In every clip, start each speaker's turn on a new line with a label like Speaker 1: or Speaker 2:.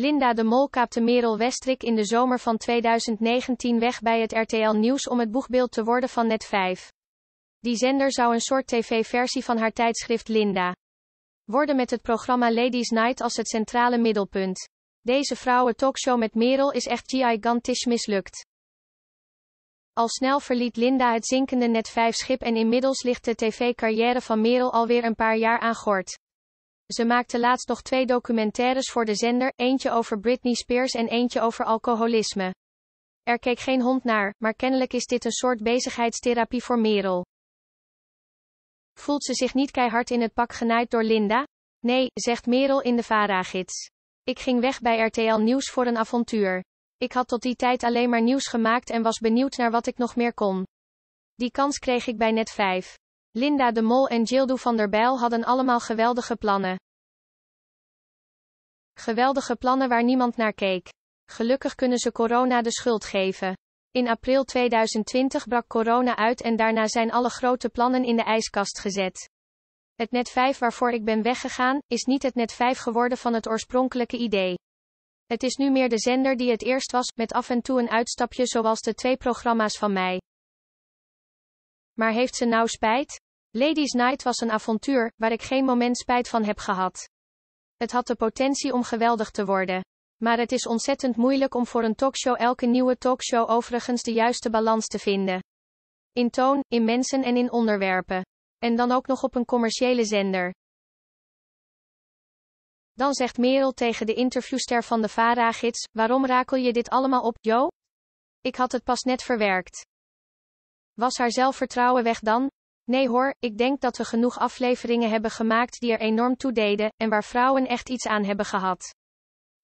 Speaker 1: Linda de Mol kaapte Merel Westrik in de zomer van 2019 weg bij het RTL Nieuws om het boegbeeld te worden van Net5. Die zender zou een soort tv-versie van haar tijdschrift Linda worden met het programma Ladies Night als het centrale middelpunt. Deze vrouwen talkshow met Merel is echt gigantisch mislukt. Al snel verliet Linda het zinkende Net5-schip en inmiddels ligt de tv-carrière van Merel alweer een paar jaar aan gort. Ze maakte laatst nog twee documentaires voor de zender, eentje over Britney Spears en eentje over alcoholisme. Er keek geen hond naar, maar kennelijk is dit een soort bezigheidstherapie voor Merel. Voelt ze zich niet keihard in het pak genaaid door Linda? Nee, zegt Merel in de vara Ik ging weg bij RTL Nieuws voor een avontuur. Ik had tot die tijd alleen maar nieuws gemaakt en was benieuwd naar wat ik nog meer kon. Die kans kreeg ik bij net vijf. Linda de Mol en Gildo van der Bijl hadden allemaal geweldige plannen. Geweldige plannen waar niemand naar keek. Gelukkig kunnen ze corona de schuld geven. In april 2020 brak corona uit en daarna zijn alle grote plannen in de ijskast gezet. Het net 5 waarvoor ik ben weggegaan, is niet het net 5 geworden van het oorspronkelijke idee. Het is nu meer de zender die het eerst was, met af en toe een uitstapje zoals de twee programma's van mij. Maar heeft ze nou spijt? Ladies Night was een avontuur, waar ik geen moment spijt van heb gehad. Het had de potentie om geweldig te worden. Maar het is ontzettend moeilijk om voor een talkshow elke nieuwe talkshow overigens de juiste balans te vinden. In toon, in mensen en in onderwerpen. En dan ook nog op een commerciële zender. Dan zegt Merel tegen de interviewster van de VARA-gids, waarom rakel je dit allemaal op, Jo? Ik had het pas net verwerkt. Was haar zelfvertrouwen weg dan? Nee hoor, ik denk dat we genoeg afleveringen hebben gemaakt die er enorm toe deden en waar vrouwen echt iets aan hebben gehad.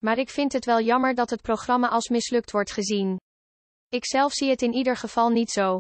Speaker 1: Maar ik vind het wel jammer dat het programma als mislukt wordt gezien. Ik zelf zie het in ieder geval niet zo.